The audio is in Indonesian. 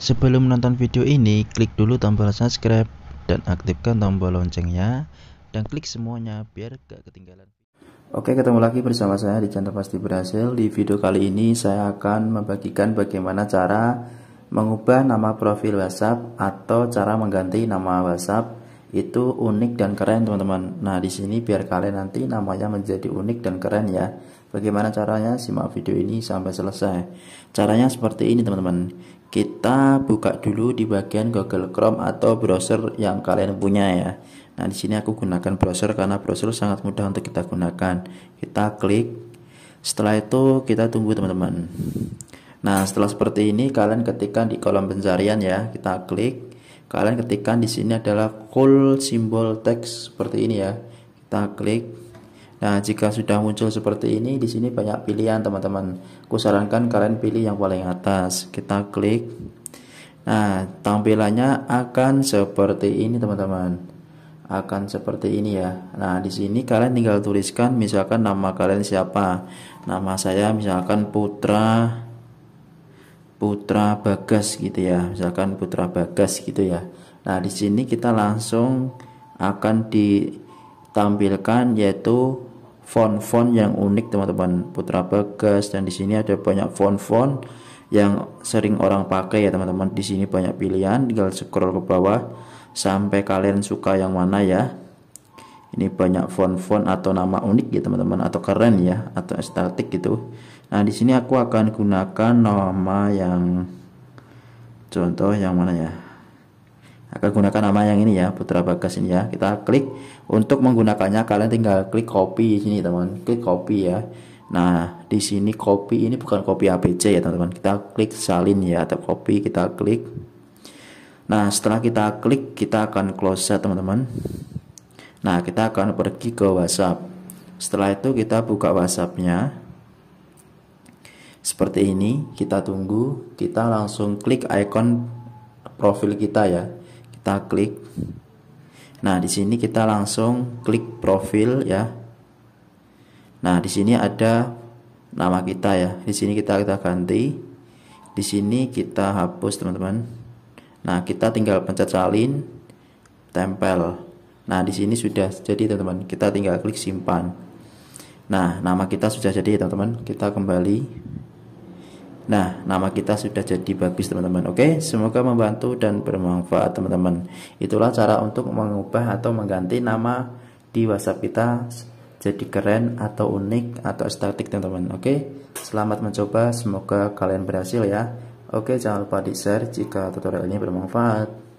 Sebelum menonton video ini, klik dulu tombol subscribe dan aktifkan tombol loncengnya dan klik semuanya biar gak ketinggalan. Oke, ketemu lagi bersama saya di channel Pasti Berhasil. Di video kali ini saya akan membagikan bagaimana cara mengubah nama profil WhatsApp atau cara mengganti nama WhatsApp itu unik dan keren teman-teman. Nah, di sini biar kalian nanti namanya menjadi unik dan keren ya. Bagaimana caranya? Simak video ini sampai selesai. Caranya seperti ini, teman-teman kita buka dulu di bagian Google Chrome atau browser yang kalian punya ya. Nah, di sini aku gunakan browser karena browser sangat mudah untuk kita gunakan. Kita klik. Setelah itu kita tunggu teman-teman. Nah, setelah seperti ini kalian ketikkan di kolom pencarian ya. Kita klik. Kalian ketikkan di sini adalah call simbol teks seperti ini ya. Kita klik. Nah, jika sudah muncul seperti ini, di sini banyak pilihan, teman-teman. Kusarankan kalian pilih yang paling atas. Kita klik. Nah, tampilannya akan seperti ini, teman-teman. Akan seperti ini ya. Nah, di sini kalian tinggal tuliskan misalkan nama kalian siapa. Nama saya misalkan Putra Putra Bagas gitu ya. Misalkan Putra Bagas gitu ya. Nah, di sini kita langsung akan ditampilkan yaitu font-font yang unik teman-teman Putra Bagas dan di sini ada banyak font-font yang sering orang pakai ya teman-teman di sini banyak pilihan tinggal scroll ke bawah sampai kalian suka yang mana ya ini banyak font-font atau nama unik ya teman-teman atau keren ya atau estetik gitu nah di sini aku akan gunakan nama yang contoh yang mana ya akan gunakan nama yang ini ya Putra Bagas ini ya kita klik untuk menggunakannya kalian tinggal klik copy di sini teman klik copy ya nah di sini copy ini bukan copy abc ya teman-teman kita klik salin ya atau copy kita klik nah setelah kita klik kita akan close ya teman-teman nah kita akan pergi ke WhatsApp setelah itu kita buka WhatsAppnya seperti ini kita tunggu kita langsung klik icon profil kita ya kita klik nah di sini kita langsung klik profil ya nah di sini ada nama kita ya di sini kita kita ganti di sini kita hapus teman-teman nah kita tinggal pencet salin tempel nah di sini sudah jadi teman-teman kita tinggal klik simpan nah nama kita sudah jadi teman-teman kita kembali Nah, nama kita sudah jadi bagus teman-teman. Oke, semoga membantu dan bermanfaat teman-teman. Itulah cara untuk mengubah atau mengganti nama di WhatsApp kita jadi keren atau unik atau estetik teman-teman. Oke, selamat mencoba. Semoga kalian berhasil ya. Oke, jangan lupa di share jika tutorial ini bermanfaat.